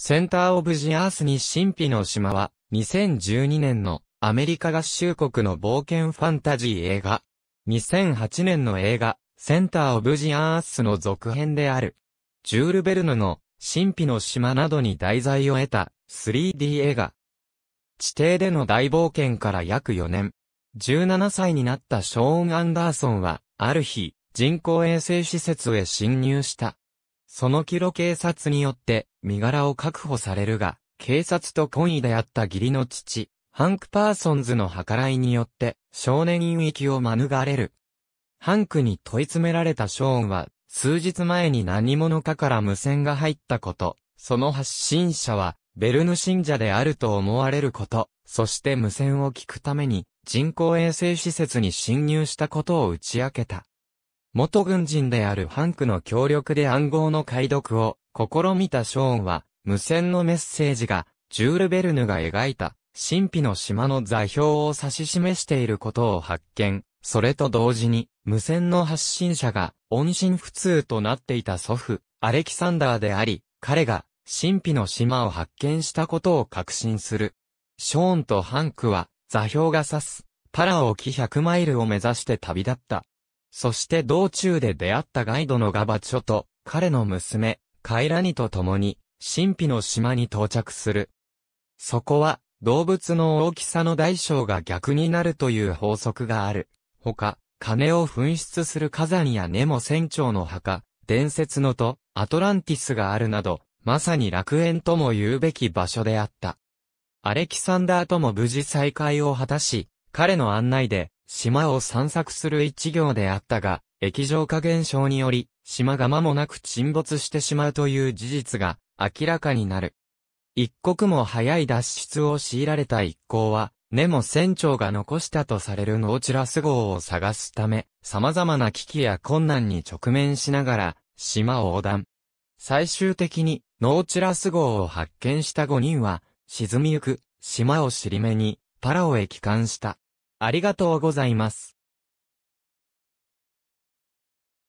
センターオブジアースに神秘の島は、2012年のアメリカ合衆国の冒険ファンタジー映画。2008年の映画、センターオブジアースの続編である。ジュール・ベルヌの神秘の島などに題材を得た 3D 映画。地底での大冒険から約4年。17歳になったショーン・アンダーソンは、ある日、人工衛星施設へ侵入した。そのキロ警察によって身柄を確保されるが、警察と懇意であった義理の父、ハンク・パーソンズの計らいによって少年院域を免れる。ハンクに問い詰められたショーンは、数日前に何者かから無線が入ったこと、その発信者は、ベルヌ信者であると思われること、そして無線を聞くために、人工衛星施設に侵入したことを打ち明けた。元軍人であるハンクの協力で暗号の解読を試みたショーンは、無線のメッセージが、ジュール・ベルヌが描いた、神秘の島の座標を指し示していることを発見。それと同時に、無線の発信者が、音信不通となっていた祖父、アレキサンダーであり、彼が、神秘の島を発見したことを確信する。ショーンとハンクは、座標が指す、パラオ100マイルを目指して旅立った。そして道中で出会ったガイドのガバチョと、彼の娘、カイラニと共に、神秘の島に到着する。そこは、動物の大きさの大小が逆になるという法則がある。ほか、金を噴出する火山やネモ船長の墓、伝説のと、アトランティスがあるなど、まさに楽園とも言うべき場所であった。アレキサンダーとも無事再会を果たし、彼の案内で、島を散策する一行であったが、液状化現象により、島が間もなく沈没してしまうという事実が明らかになる。一刻も早い脱出を強いられた一行は、根も船長が残したとされるノーチラス号を探すため、様々な危機や困難に直面しながら、島を横断。最終的に、ノーチラス号を発見した5人は、沈みゆく、島を尻目に、パラオへ帰還した。ありがとうございます。